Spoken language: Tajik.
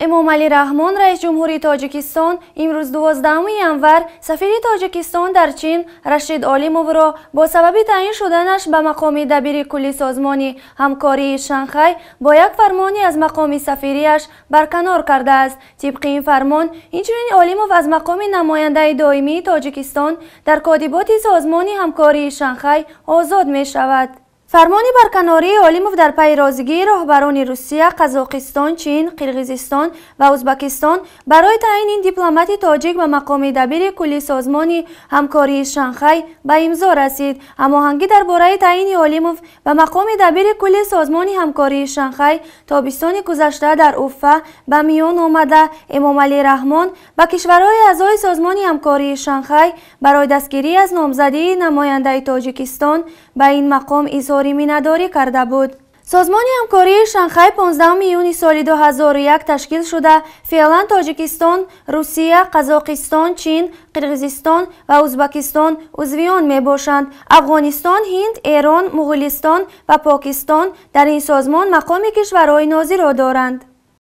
امام علی رحمان رئیس جمهوری تاجیکستان امروز 12 ینور سفیری تاجیکستان در چین رشید علیموو را با سبب تعیین شدنش به مقام دبیر کلی سازمان همکاری شانخای با یک فرمانی از مقام سفیریش برکنار کرده است طبق این فرمان اینچنین علیموو از مقام نماینده دائمی تاجیکستان در کادیبات سازمان همکاری شانخای آزاد می شود фармони барканории олимов дар пайрозигии роҳбарони русия қазоқистон чин қирғизистон ва узбакистон барои таъини дипломати тоҷик ба мақоми дабири кулли созмони ҳамкории шанхай ба имзо расид ҳамоҳангӣ дар бораи таъини олимов ба мақоми дабири кулли созмони ҳамкории шанхай тобистони гузашта дар уффа ба миён омада эмомалӣ раҳмон ба кишварҳои аъзои созмони ҳамкории шанхай барои дастгирӣ аз номзадии намояндаи тоҷикистон ба ин мақом изор бозори минадорӣ карда буд созмони ҳамкории шанхай 15 июни соли 2001 ташкил шуда феълан тоҷикистон русия қазоқистон чин қирғизистон ва ӯзбакистон узви он мебошанд афғонистон ҳинд эрон муғулистон ва покистон дар ин созмон мақоми кишварҳои нозирро доранд